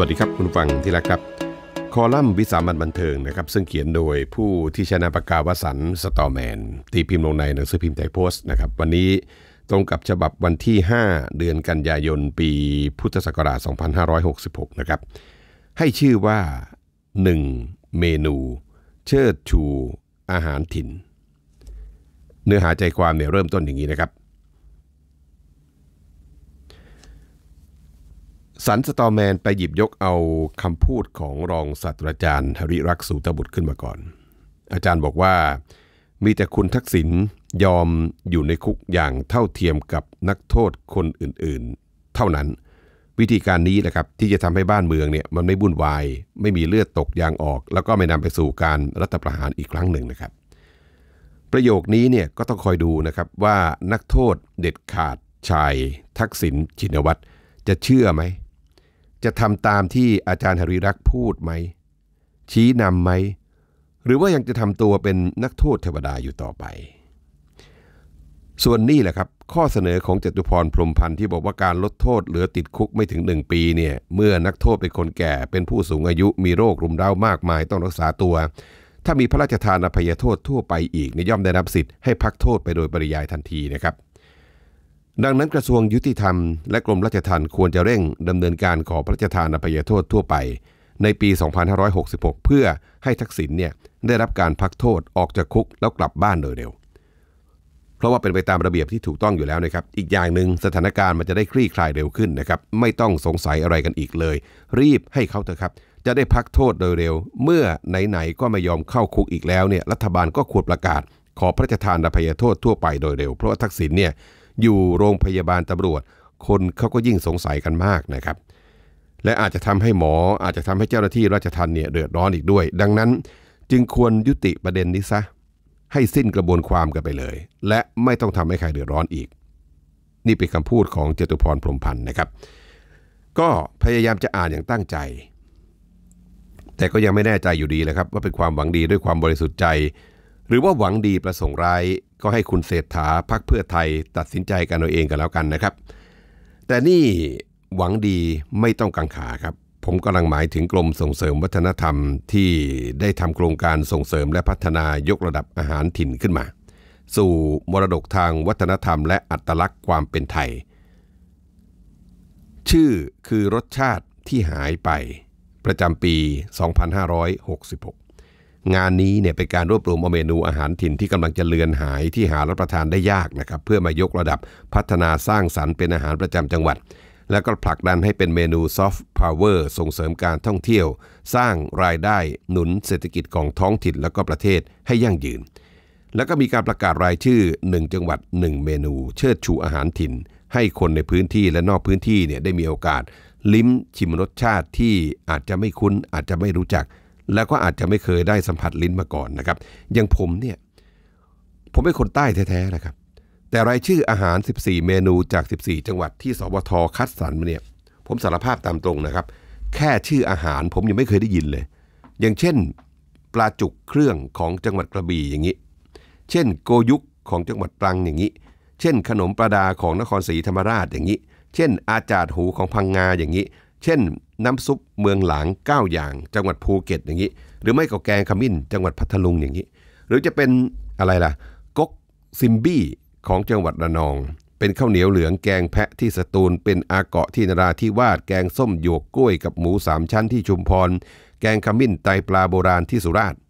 วัสดีครับคุณฟังที่รักครับ คอลัมน์วิสามันบันเทิงนะครับ ซึ่งเขียนโดยผู้ที่ชนะปากกาวสันสตอแมนตีพิมพ์ลงในหนังสือพิมพ์ไทยโพสต์นะครับ วันนี้ตรงกับฉบับวันที่ 5 เดือนกันยายนปีพุทธศักราช2566นะครับให้ชื่อว่า 1. เมนูเชิดชูอาหารถิ่น เนื้อหาใจความเนี่ยเริ่มต้นอย่างนี้นะครับสันสตอแมนไปหยิบยกเอาคำพูดของรองศาสตราจารย์หริรักษ์สูตบุตรขึ้นมาก่อน อาจารย์บอกว่ามีแต่คุณทักษิณยอมอยู่ในคุกอย่างเท่าเทียมกับนักโทษคนอื่นๆ เท่านั้น วิธีการนี้แหละครับที่จะทำให้บ้านเมืองเนี่ยมันไม่วุ่นวาย ไม่มีเลือดตกยางออก แล้วก็ไม่นำไปสู่การรัฐประหารอีกครั้งหนึ่งนะครับ ประโยคนี้เนี่ยก็ต้องคอยดูนะครับว่านักโทษเด็ดขาดชายทักษิณชินวัตรจะเชื่อไหมจะทำตามที่อาจารย์หริรักษ์พูดไหม ชี้นำไหม หรือว่ายังจะทำตัวเป็นนักโทษเทวดาอยู่ต่อไป ส่วนนี้แหละครับ ข้อเสนอของจตุพรพรมพันธ์ที่บอกว่าการลดโทษเหลือติดคุกไม่ถึงหนึ่งปีเนี่ยเมื่อนักโทษเป็นคนแก่ เป็นผู้สูงอายุมีโรครุมเร้ามากมายต้องรักษาตัว ถ้ามีพระราชทานอภัยโทษทั่วไปอีกนยย่อมได้รับสิทธิ์ให้พักโทษไปโดยปริยายทันทีนะครับดังนั้นกระทรวงยุติธรรมและกรมราชทัณฑ์ควรจะเร่งดำเนินการขอพระราชทานอภัยโทษทั่วไป ในปี 2566 เพื่อให้ทักษิณเนี่ยได้รับการพักโทษออกจากคุกแล้วกลับบ้านโดยเร็ว เพราะว่าเป็นไปตามระเบียบที่ถูกต้องอยู่แล้วนะครับ อีกอย่างหนึ่งสถานการณ์มันจะได้คลี่คลายเร็วขึ้นนะครับ ไม่ต้องสงสัยอะไรกันอีกเลย รีบให้เขาเถอะครับ จะได้พักโทษโดยเร็ว เมื่อไหน ๆ ก็ไม่ยอมเข้าคุกอีกแล้วเนี่ย รัฐบาลก็ควรประกาศขอพระราชทานอภัยโทษทั่วไปโดยเร็ว เพราะว่าทักษิณเนี่ยอยู่โรงพยาบาลตำรวจคนเขาก็ยิ่งสงสัยกันมากนะครับ และอาจจะทำให้หมออาจจะทำให้เจ้าหน้าที่ราชทันเนี่ยเดือดร้อนอีกด้วย ดังนั้นจึงควรยุติประเด็นนี้ซะให้สิ้นกระบวนความกันไปเลย และไม่ต้องทำให้ใครเดือดร้อนอีก นี่เป็นคำพูดของเจตุพรพรมพันธ์นะครับ ก็พยายามจะอ่านอย่างตั้งใจ แต่ก็ยังไม่แน่ใจอยู่ดีเลยครับ ว่าเป็นความหวังดีด้วยความบริสุทธิ์ใจ หรือว่าหวังดีประสงค์ร้ายก็ให้คุณเศรษฐาพักเพื่อไทยตัดสินใจกันเอาเองกันแล้วกันนะครับ แต่นี่หวังดีไม่ต้องกังขาครับ ผมกำลังหมายถึงกรมส่งเสริมวัฒนธรรมที่ได้ทำโครงการส่งเสริมและพัฒนายกระดับอาหารถิ่นขึ้นมา สู่มรดกทางวัฒนธรรมและอัตลักษณ์ความเป็นไทย ชื่อคือรสชาติที่หายไปประจำปี 2566งานนี้เนี่ยเป็นการรวบรวมเมนูอาหารถิ่นที่กำลังจะเลือนหายที่หารับประทานได้ยากนะครับเพื่อมายกระดับพัฒนาสร้างสรรค์เป็นอาหารประจำจังหวัด และก็ผลักดันให้เป็นเมนูซอฟต์พาวเวอร์ส่งเสริมการท่องเที่ยว สร้างรายได้หนุนเศรษฐกิจของท้องถิ่นและก็ประเทศให้ยั่งยืน แล้วก็มีการประกาศรายชื่อ 1 จังหวัด 1 เมนู เชิดชูอาหารถิ่น ให้คนในพื้นที่และนอกพื้นที่เนี่ยได้มีโอกาสลิ้มชิมรสชาติที่อาจจะไม่คุ้นอาจจะไม่รู้จักแล้วก็อาจจะไม่เคยได้สัมผัสลิ้นมาก่อนนะครับ อย่างผมเนี่ย ผมเป็นคนใต้แท้ๆนะครับ แต่รายชื่ออาหาร 14 เมนูจาก 14 จังหวัดที่ สวทคัดสรรมาเนี่ย ผมสารภาพตามตรงนะครับ แค่ชื่ออาหารผมยังไม่เคยได้ยินเลย อย่างเช่นปลาจุกเครื่องของจังหวัดกระบี่อย่างนี้ เช่นโกยุกของจังหวัดตรังอย่างนี้ เช่น ขนมปลาดาของนครศรีธรรมราชอย่างนี้ เช่น อาจาดหูของพังงาอย่างนี้ เช่นน้ำซุปเมืองหลางเก้าอย่าง จังหวัดภูเก็ตอย่างนี้ หรือไม่ก็แกงขมิ้น จังหวัดพัทลุงอย่างนี้ หรือจะเป็นอะไรล่ะก๊กซิมบี้ของจังหวัดระนอง เป็นข้าวเหนียวเหลืองแกงแพะที่สตูล เป็นอาเกาะที่นราธิวาสแกงส้ม โยกกล้วยกับหมูสามชั้นที่ชุมพร แกงขมิ้นไตปลาโบราณที่สุราษฎร์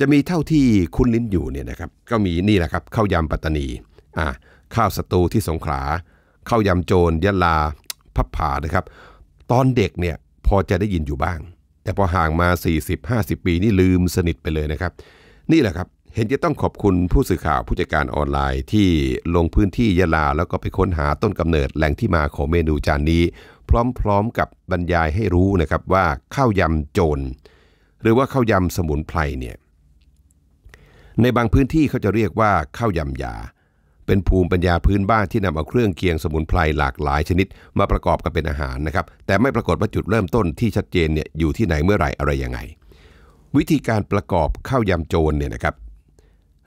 จะมีเท่าที่คุณลิ้นอยู่เนี่ยนะครับ ก็มีนี่แหละครับข้าวยำปัตตานีอ่าข้าวสตูที่สงขลาข้าวยำโจรยะลาพับผานะครับตอนเด็กเนี่ยพอจะได้ยินอยู่บ้าง แต่พอห่างมา 40-50 ปีนี่ลืมสนิทไปเลยนะครับ นี่แหละครับ เห็นจะต้องขอบคุณผู้สื่อข่าวผู้จัดการออนไลน์ที่ลงพื้นที่ยะลาแล้วก็ไปค้นหาต้นกำเนิดแหล่งที่มาของเมนูจานนี้ พร้อมๆกับบรรยายให้รู้นะครับว่าข้าวยำโจรหรือว่าข้าวยำสมุนไพรเนี่ยในบางพื้นที่เขาจะเรียกว่าข้าวยำยาเป็นภูมิปัญญาพื้นบ้านที่นำเอาเครื่องเคียงสมุนไพรหลากหลายชนิดมาประกอบกันเป็นอาหารนะครับแต่ไม่ปรากฏว่าจุดเริ่มต้นที่ชัดเจนเนี่ยอยู่ที่ไหนเมื่อไรอะไรยังไง วิธีการประกอบข้าวยำโจรเนี่ยนะครับ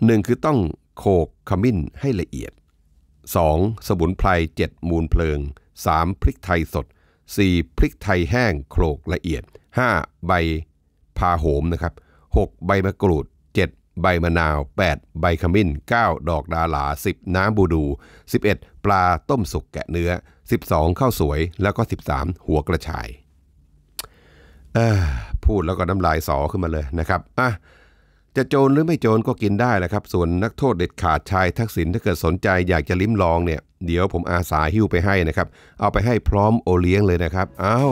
หนึ่งคือต้องโขกขมิ้นให้ละเอียด 2. สมุนไพร7มูลเพลิง 3. พริกไทยสด 4. พริกไทยแห้งโขลกละเอียด 5. ใบพาโหมนะครับ 6. ใบมะกรูดใบมะนาว 8 ใบขมิ้น 9 ดอกดาลา 10 น้ำบูดู 11 ปลาต้มสุกแกะเนื้อ 12ข้าวสวย แล้วก็ 13 หัวกระชาย พูดแล้วก็น้ำลายสอขึ้นมาเลยนะครับะจะโจรหรือไม่โจรก็กินได้แหละครับ ส่วนนักโทษเด็ดขาดชายทักษิณถ้าเกิดสนใจอยากจะลิ้มลองเนี่ยเดี๋ยวผมอาสาหิ้วไปให้นะครับ เอาไปให้พร้อมโอเลี้ยงเลยนะครับอา้าว